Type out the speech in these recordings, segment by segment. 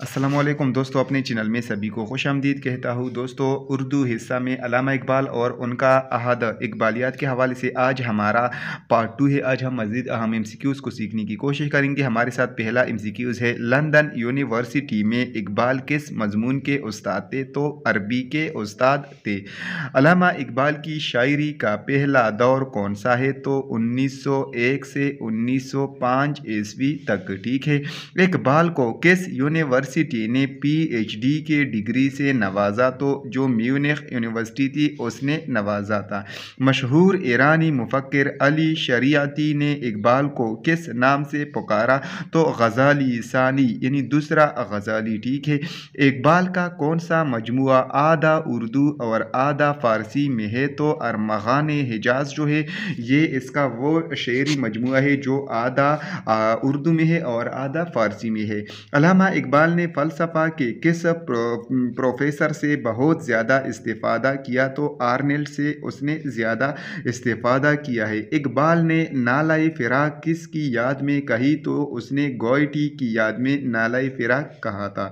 असलम दोस्तों अपने चैनल में सभी को खुश आमदीद कहता हूँ दोस्तों उर्दू हिस्सा में अलामा इकबाल और उनका अहद इकबालियात के हवाले से आज हमारा पार्ट टू है आज हम मज़ीद अहम एम को सीखने की कोशिश करेंगे हमारे साथ पहला एम है लंदन यूनिवर्सिटी में इकबाल किस मजमून के उस्ताद थे तो अरबी के उस्ताद थे अलामा इकबाल की शायरी का पहला दौर कौन सा है तो एक से पाँच ईस्वी तक ठीक है इकबाल को किस यूनिवर्सिटी यूनिवर्सिटी ने पीएचडी के डिग्री से नवाजा तो जो म्यूनिख यूनिवर्सिटी थी उसने नवाजा था मशहूर ईरानी मुफक्र अली शरियाती ने इकबाल को किस नाम से पुकारा तो गज़ाली सानी यानी दूसरा गज़ाली ठीक है इकबाल का कौन सा मजमू आधा उर्दू और आधा फ़ारसी में है तो अरमगान हिजाज जो है ये इसका वो शेरी मजमू है जो आधा उर्दू में है और आधा फ़ारसी में है अलामा इकबाल ने फ़लसफ़ा के किस प्रो, प्रोफेसर से बहुत ज़्यादा इस्तीफा किया तो आर्नेल्ड से उसने ज़्यादा इस्तीफ़ादा किया है इकबाल ने नालाई फ़िराक किस की याद में कही तो उसने गोयटी की याद में नालाई फ़िराक कहा था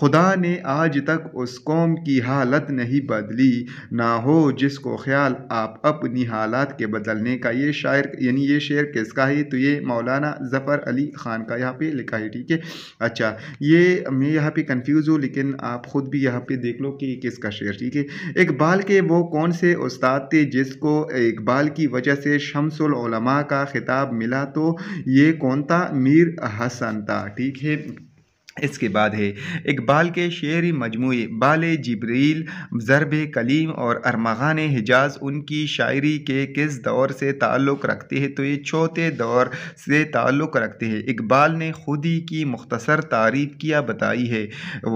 खुदा ने आज तक उस कौम की हालत नहीं बदली ना हो जिसको ख्याल आप अपनी हालात के बदलने का ये शायर यानी ये शेर किसका है तो ये मौलाना ज़फ़र अली ख़ान का यहाँ पे लिखा है ठीक है अच्छा ये मैं यहाँ पे कंफ्यूज हूँ लेकिन आप ख़ुद भी यहाँ पे देख लो कि किसका शेर ठीक है इकबाल के वो कौन से उस्ताद थे जिसको इकबाल की वजह से शमसुल का खिताब मिला तो ये कौन था मीर हसन था ठीक है इसके बाद है इकबाल के शेरी मजमू बाल जबरील ज़रब कलीम और अरमगान हिजाज उनकी शायरी के किस दौर से ताल्लुक़ रखते हैं तो ये चौथे दौर से ताल्लुक़ रखते हैं इकबाल ने खुदी की मुख्तसर तारीफ़ किया बताई है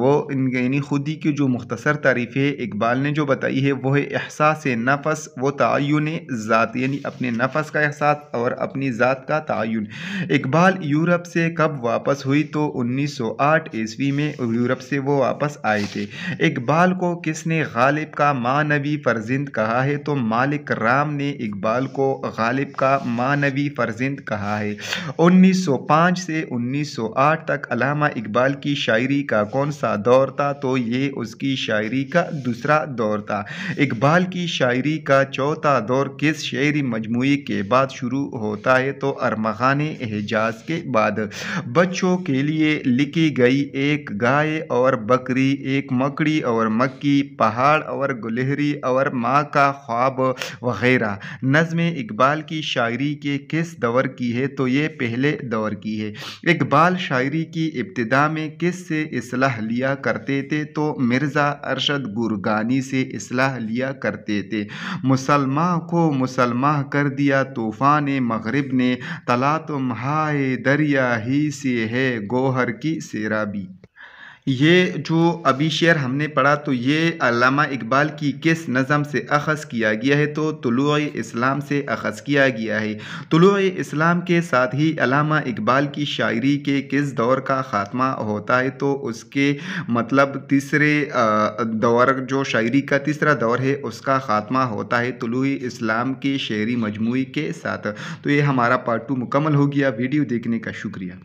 वो यानी खुदी की जो मुख्तसर तारीफ़ है इकबाल ने जो बताई है वह है एहसास नफस व तयन ज़ात यानी अपने नफस का एहसास और अपनी ज़ात का तयन इकबाल यूरोप से कब वापस हुई तो उन्नीस सौ आठ आठ ईस्वी में यूरोप से वो वापस आए थे इकबाल को किसने गालिब का मानवी फर्जिंद कहा है तो मालिक राम ने इकबाल को गालिब का मानवी फर्जिंद कहा है 1905 से 1908 तक अलामा इकबाल की शायरी का कौन सा दौर था तो ये उसकी शायरी का दूसरा दौर था इकबाल की शायरी का चौथा दौर किस शायरी मजमू के बाद शुरू होता है तो अरमान एजाज के बाद बच्चों के लिए लिखी गई गई एक गाय और बकरी एक मकड़ी और मक्की पहाड़ और गुलहरी और माँ का ख्वाब वगैरह नज़म इकबाल की शायरी के किस दौर की है तो ये पहले दौर की है इकबाल शायरी की इब्तदा में किस से असलाह लिया करते थे तो मिर्ज़ा अरशद गुरगानी से असलाह लिया करते थे मुसलमान को मुसलमान कर दिया तूफ़ान मगरब ने तला तुम हाय दरिया ही से है गोहर की सिर वगैरह भी ये जो अभी शेर हमने पढ़ा तो ये अलामा इकबाल की किस नज़म से अखज़ किया गया है तो तलु इस्लाम से अखज़ किया गया है तलु इस्लाम के साथ ही अलामा इकबाल की शायरी के किस दौर का ख़ात्मा होता है तो उसके मतलब तीसरे दौर जो शायरी का तीसरा दौर है उसका ख़ात्मा होता है तलु इस्लाम के शेरी मजमू के साथ तो ये हमारा पार्ट टू मुकम्मल हो गया वीडियो देखने का शुक्रिया